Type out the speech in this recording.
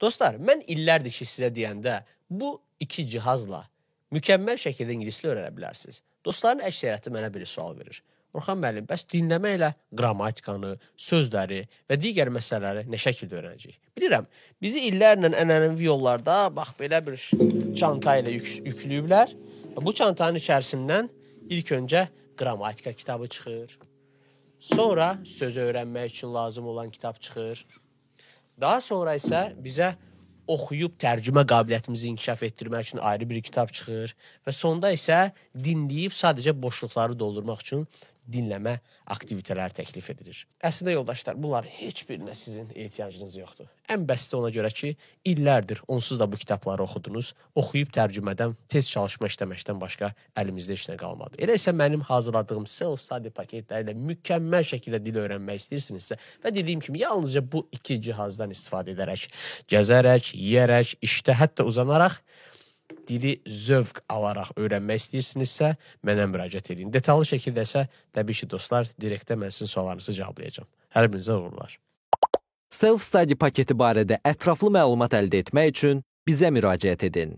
Dostlar, mən illərdir ki, sizə deyəndə bu iki cihazla mükəmməl şəkildə ingiliscə öyrənə bilərsiniz. Dostların əksəriyyəti mənə belə sual verir. Orxan müəllim, bəs dinləməklə qrammatikanı, sözləri və digər məsələləri nə şəkildə öyrənəcəyik? Bilirəm, bizi illərlə ənənəvi yollarda bax belə bir çanta ilə yük yükləyiblər. Bu çantanın içərisindən ilk öncə qrammatika kitabı çıxır. Sonra sözü öyrənmək üçün lazım olan kitab çıxır. Daha sonra isə bizə oxuyub tərcümə qabiliyyətimizi inkişaf etdirmək üçün ayrı bir kitab çıxır və sonda isə dinləyib sadəcə boşluqları doldurmaq üçün dinləmə aktivitetləri təklif edilir. Əslində yoldaşlar, bunlar heç birinə sizin ehtiyacınız yoxdur. Ən bəsti ona görə ki, illərdir onsuz da bu kitabları oxudunuz, oxuyub tərcümədən, tez çalışma işləməkdən başqa əlimizdə heç nə qalmadı. Elə isə mənim hazırladığım self-study paketləri ilə mükəmməl şəkildə dil öyrənmək istəyirsinizsə və dediyim kimi yalnızca bu iki cihazdan istifadə edərək, gəzərək, yeyərək, işdə hətta uzanaraq dili zövq alaraq öyrənmək istəyirsinizsə, mənə müraciət edin. Detallı şəkildə isə təbii ki, dostlar, direktdə mən sizin suallarınızı cavablayacağam. Hər birinizə uğurlar. Self-study paketi barədə ətraflı məlumat əldə etmək üçün bizə müraciət edin.